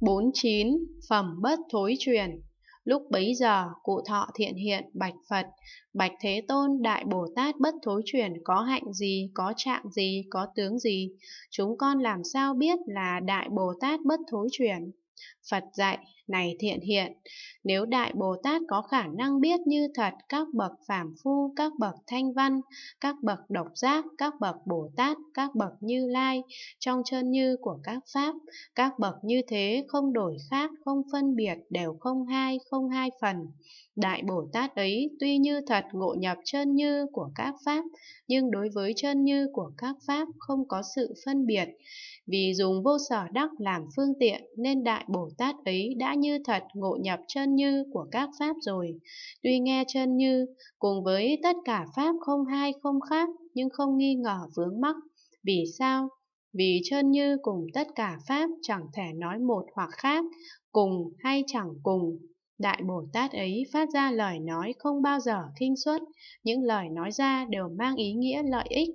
bốn chín phẩm bất thối truyền lúc bấy giờ cụ thọ thiện hiện bạch phật bạch thế tôn đại bồ tát bất thối truyền có hạnh gì có trạng gì có tướng gì chúng con làm sao biết là đại bồ tát bất thối truyền phật dạy này thiện hiện nếu đại bồ tát có khả năng biết như thật các bậc phàm phu các bậc thanh văn các bậc độc giác các bậc bồ tát các bậc như lai trong chân như của các pháp các bậc như thế không đổi khác không phân biệt đều không hai không hai phần đại bồ tát ấy tuy như thật ngộ nhập chân như của các pháp nhưng đối với chân như của các pháp không có sự phân biệt vì dùng vô sở đắc làm phương tiện nên đại bồ tát ấy đã như thật ngộ nhập chân như của các pháp rồi. Tuy nghe chân như, cùng với tất cả pháp không hai không khác, nhưng không nghi ngờ vướng mắc. Vì sao? Vì chân như cùng tất cả pháp chẳng thể nói một hoặc khác, cùng hay chẳng cùng, Đại Bồ Tát ấy phát ra lời nói không bao giờ khinh suất, những lời nói ra đều mang ý nghĩa lợi ích,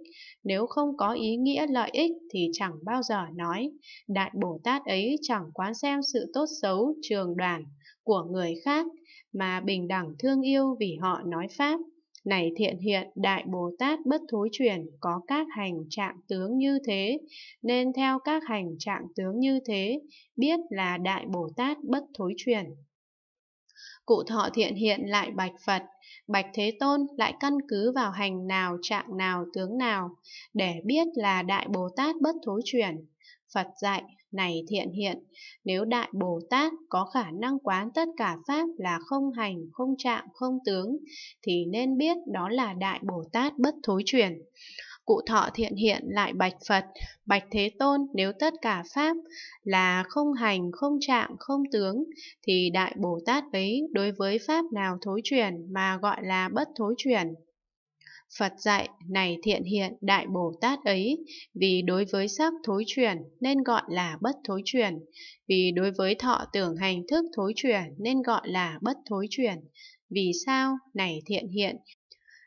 nếu không có ý nghĩa lợi ích thì chẳng bao giờ nói. Đại Bồ Tát ấy chẳng quán xem sự tốt xấu, trường đoàn của người khác, mà bình đẳng thương yêu vì họ nói Pháp. Này thiện hiện, Đại Bồ Tát bất thối truyền có các hành trạng tướng như thế, nên theo các hành trạng tướng như thế, biết là Đại Bồ Tát bất thối truyền. Cụ thọ thiện hiện lại bạch Phật, bạch Thế Tôn lại căn cứ vào hành nào, trạng nào, tướng nào, để biết là Đại Bồ Tát bất thối chuyển. Phật dạy, này thiện hiện, nếu Đại Bồ Tát có khả năng quán tất cả Pháp là không hành, không trạng, không tướng, thì nên biết đó là Đại Bồ Tát bất thối chuyển cụ thọ thiện hiện lại bạch Phật, bạch Thế Tôn nếu tất cả Pháp là không hành, không trạng, không tướng, thì Đại Bồ Tát ấy đối với Pháp nào thối chuyển mà gọi là bất thối chuyển. Phật dạy, này thiện hiện Đại Bồ Tát ấy, vì đối với sắc thối chuyển nên gọi là bất thối chuyển, vì đối với thọ tưởng hành thức thối chuyển nên gọi là bất thối chuyển. Vì sao, này thiện hiện,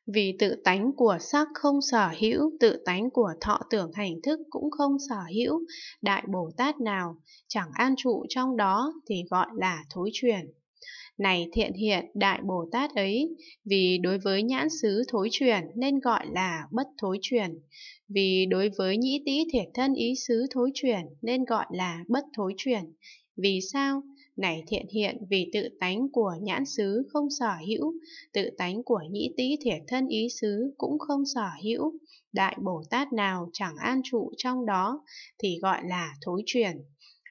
vì tự tánh của sắc không sở hữu, tự tánh của thọ tưởng hành thức cũng không sở hữu, Đại Bồ Tát nào chẳng an trụ trong đó thì gọi là thối chuyển. Này thiện hiện Đại Bồ Tát ấy, vì đối với nhãn xứ thối chuyển nên gọi là bất thối chuyển, vì đối với nhĩ tĩ thiệt thân ý xứ thối chuyển nên gọi là bất thối chuyển. Vì sao? này thiện hiện vì tự tánh của nhãn xứ không sở hữu, tự tánh của nhĩ tý thiệt thân ý xứ cũng không sở hữu, đại Bồ Tát nào chẳng an trụ trong đó thì gọi là thối chuyển.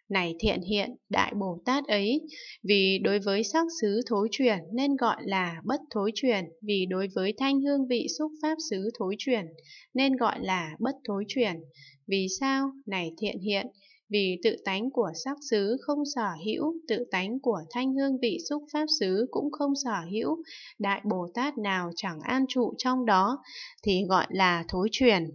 Này thiện hiện, đại Bồ Tát ấy, vì đối với sắc xứ thối chuyển nên gọi là bất thối chuyển, vì đối với thanh hương vị xúc pháp xứ thối chuyển nên gọi là bất thối chuyển. Vì sao? Này thiện hiện, vì tự tánh của sắc xứ không sở hữu, tự tánh của thanh hương vị xúc pháp xứ cũng không sở hữu, Đại Bồ Tát nào chẳng an trụ trong đó, thì gọi là thối truyền.